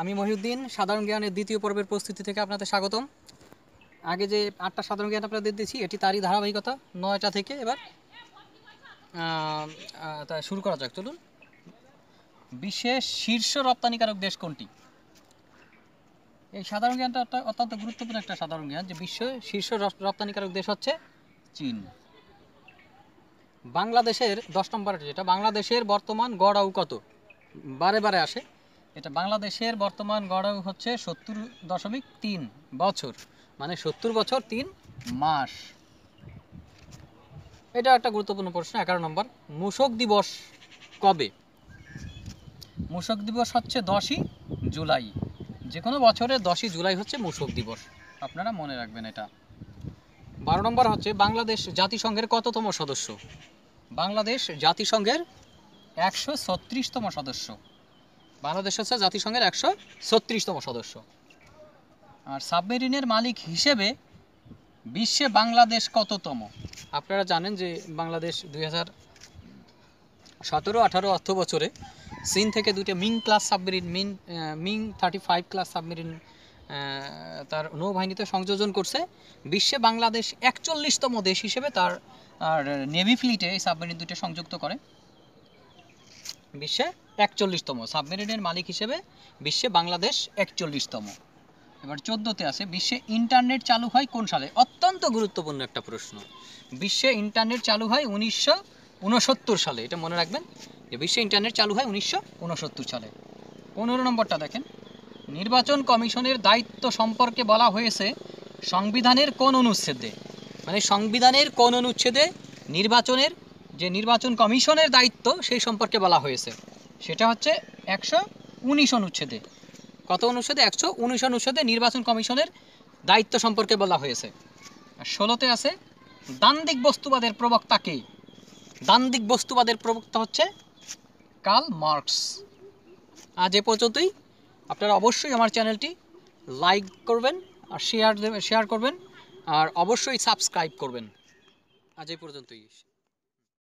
আমি মহিউদ্দিন সাধারণ জ্ঞানের দ্বিতীয় পর্বের প্রস্তুতি থেকে আপনাদের স্বাগতম আগে যে আটটা সাধারণ জ্ঞান আপনাদের দিচ্ছি এটি তারই ধারাবাহিকতা নয়টা থেকে এবার তা শুরু করা যাক চলুন বিশ্বের শীর্ষ রপ্তানিকারক দেশ কোনটি এই সাধারণ জ্ঞানটা অত্যন্ত গুরুত্বপূর্ণ একটা সাধারণ জ্ঞান যে বিশ্বের শীর্ষ রপ্তানিকারক দেশ হচ্ছে চীন বাংলাদেশের দশ নম্বর যেটা বাংলাদেশের বর্তমান গড় আউ কত বারে বারে আসে এটা বাংলাদেশের বর্তমান গড় হচ্ছে সত্তর দশমিক তিন বছর মানে সত্তর বছর তিন মাস এটা একটা গুরুত্বপূর্ণ প্রশ্ন এগারো নম্বর মূষক দিবস কবে মূষক দিবস হচ্ছে দশই জুলাই যে কোনো বছরে দশই জুলাই হচ্ছে মূষক দিবস আপনারা মনে রাখবেন এটা বারো নম্বর হচ্ছে বাংলাদেশ জাতিসংঘের কততম সদস্য বাংলাদেশ জাতিসংঘের একশো ছত্রিশতম সদস্য বাংলাদেশ হচ্ছে জাতিসংঘের একশো ছত্রিশতম সদস্য আর সাবমেরিনের মালিক হিসেবে বিশ্বে বাংলাদেশ কততম আপনারা জানেন যে বাংলাদেশ দুই হাজার সতেরো আঠারো অর্থ বছরে চীন থেকে দুটো মিং ক্লাস সাবমেরিন মিন Ming thirty five class submarine তার নৌবাহিনীতে সংযোজন করছে বিশ্বে বাংলাদেশ একচল্লিশতম দেশ হিসেবে তার আর নেভি ফ্লিটে এই সাবমেরিন দুটো সংযুক্ত করে বিশ্বে একচল্লিশতম সাবমেরিনের মালিক হিসেবে বিশ্বে বাংলাদেশ একচল্লিশতম এবার চোদ্দতে আছে বিশ্বে ইন্টারনেট চালু হয় কোন সালে অত্যন্ত গুরুত্বপূর্ণ একটা প্রশ্ন বিশ্বে ইন্টারনেট চালু হয় উনিশশো উনসত্তর সালে এটা মনে রাখবেন যে বিশ্বে ইন্টারনেট চালু হয় উনিশশো উনসত্তর সালে পনেরো নম্বরটা দেখেন নির্বাচন কমিশনের দায়িত্ব সম্পর্কে বলা হয়েছে সংবিধানের কোন অনুচ্ছেদে মানে সংবিধানের কোন অনুচ্ছেদে নির্বাচনের যে নির্বাচন কমিশনের দায়িত্ব সেই সম্পর্কে বলা হয়েছে সেটা হচ্ছে একশো উনিশ অনুচ্ছেদে কত অনুচ্ছেদে একশো উনিশ অনুচ্ছেদে নির্বাচন কমিশনের দায়িত্ব সম্পর্কে বলা হয়েছে আর ষোলোতে আছে দান্দিক বস্তুবাদের প্রবক্তা কে দান্দিক বস্তুবাদের প্রবক্তা হচ্ছে কাল মার্কস আজ এ পর্যন্তই আপনারা অবশ্যই আমার চ্যানেলটি লাইক করবেন আর শেয়ার শেয়ার করবেন আর অবশ্যই সাবস্ক্রাইব করবেন আজ এই পর্যন্তই